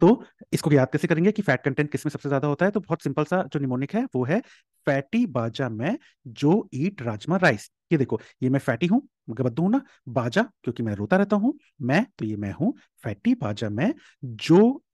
तो इसको याद कैसे करेंगे कि फैट कंटेंट किसमें सबसे ज्यादा होता है तो बहुत सिंपल सा जो निमोनिक है वो है फैटी बाजा में जो ईट राजमा राइस ये देखो ये मैं फैटी हूँ गबद्दू ना बाजा क्योंकि मैं रोता रहता हूँ मैं तो ये मैं हूँ फैटी बाजा में जो